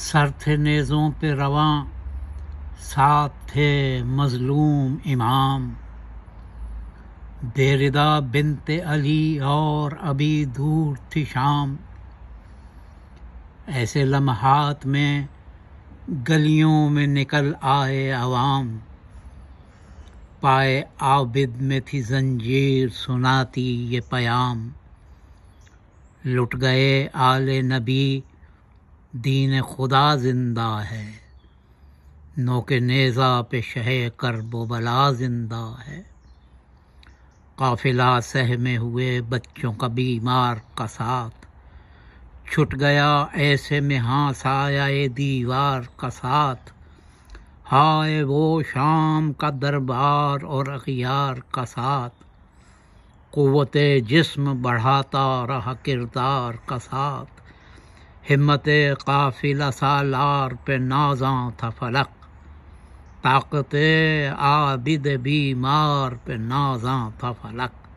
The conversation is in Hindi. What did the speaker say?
सर थे नेज़ों पे रवां साथ थे मज़लूम इमाम बेरिदा बिनते अली और अभी दूर थी शाम ऐसे लम्हात में गलियों में निकल आए आवाम पाए आबिद में थी जंजीर सुनाती ये पयाम लुट गए आले नबी दीन खुदा जिंदा है नोक नेज़ा पे शह कर बला जिंदा है काफिला सहमे हुए बच्चों का बीमार का साथ छुट गया ऐसे में हाँ साया दीवार का साथ हाय वो शाम का दरबार और अखियार का साथ कुवते जिस्म बढ़ाता रहा किरदार का साथ हिम्मत काफिला सालार पे नाजा था फलक ताकत आबिद बीमार पे नाजा था फलक